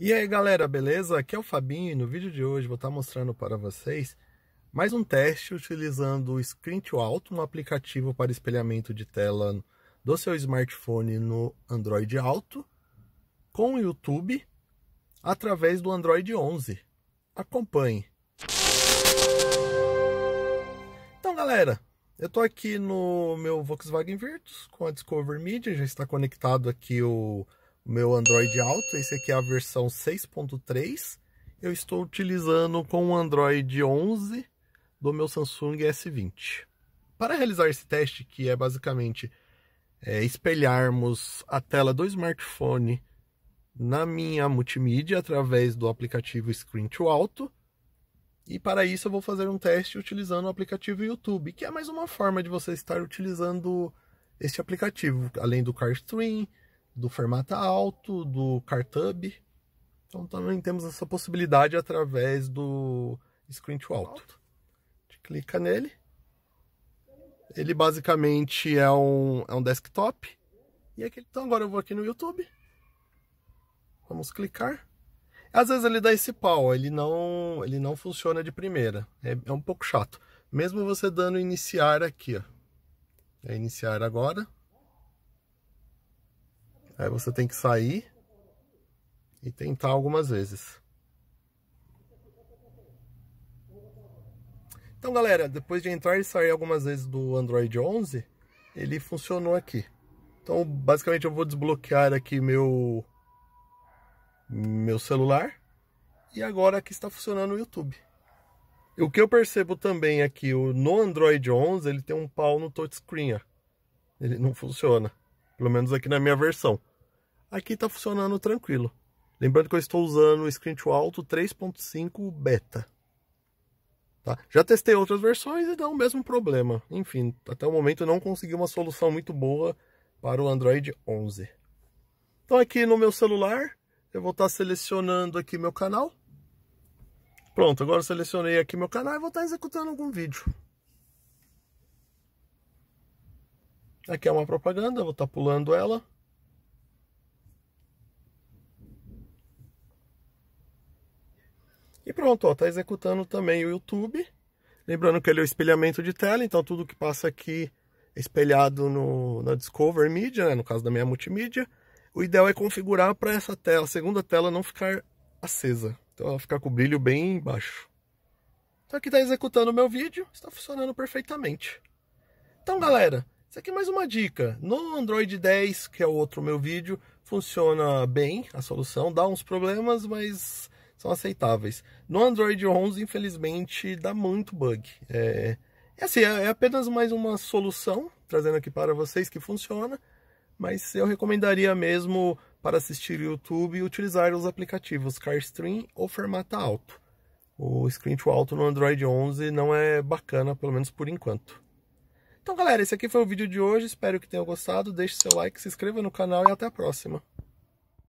E aí galera, beleza? Aqui é o Fabinho e no vídeo de hoje vou estar tá mostrando para vocês mais um teste utilizando o Screen to Alto, um aplicativo para espelhamento de tela do seu smartphone no Android Auto com o YouTube através do Android 11. Acompanhe! Então galera, eu estou aqui no meu Volkswagen Virtus com a Discover Media, já está conectado aqui o meu Android Auto, esse aqui é a versão 6.3, eu estou utilizando com o Android 11 do meu Samsung S20. Para realizar esse teste, que é basicamente é, espelharmos a tela do smartphone na minha multimídia através do aplicativo Screen to Auto, e para isso eu vou fazer um teste utilizando o aplicativo YouTube, que é mais uma forma de você estar utilizando este aplicativo, além do CarStream, do Fermata Alto, do Cartub. Então também temos essa possibilidade através do Screen to Alto. A gente clica nele. Ele basicamente é um, é um desktop. E aqui, então agora eu vou aqui no YouTube. Vamos clicar. Às vezes ele dá esse pau, ele não, ele não funciona de primeira. É, é um pouco chato. Mesmo você dando iniciar aqui, ó. É iniciar agora. Aí você tem que sair e tentar algumas vezes. Então, galera, depois de entrar e sair algumas vezes do Android 11, ele funcionou aqui. Então, basicamente, eu vou desbloquear aqui meu, meu celular. E agora aqui está funcionando o YouTube. o que eu percebo também é que no Android 11, ele tem um pau no touchscreen. Ele não funciona. Pelo menos aqui na minha versão aqui está funcionando tranquilo. Lembrando que eu estou usando o Screen to Alto 3.5 Beta. Tá? Já testei outras versões e dá o mesmo problema. Enfim, até o momento não consegui uma solução muito boa para o Android 11. Então aqui no meu celular, eu vou estar tá selecionando aqui meu canal. Pronto, agora selecionei aqui meu canal e vou estar tá executando algum vídeo. Aqui é uma propaganda, vou estar tá pulando ela. E pronto, está executando também o YouTube. Lembrando que ele é o espelhamento de tela, então tudo que passa aqui é espelhado no, na Discover Media, né, no caso da minha multimídia. O ideal é configurar para essa tela, a segunda tela, não ficar acesa. Então ela ficar com o brilho bem baixo. Então aqui está executando o meu vídeo, está funcionando perfeitamente. Então galera, isso aqui é mais uma dica. No Android 10, que é o outro meu vídeo, funciona bem a solução, dá uns problemas, mas são aceitáveis. No Android 11, infelizmente, dá muito bug. É, é assim, é, é, apenas mais uma solução, trazendo aqui para vocês que funciona, mas eu recomendaria mesmo para assistir YouTube utilizar os aplicativos CarStream ou Formata Alto. O Screen to Alto no Android 11 não é bacana, pelo menos por enquanto. Então, galera, esse aqui foi o vídeo de hoje. Espero que tenham gostado. Deixe seu like, se inscreva no canal e até a próxima.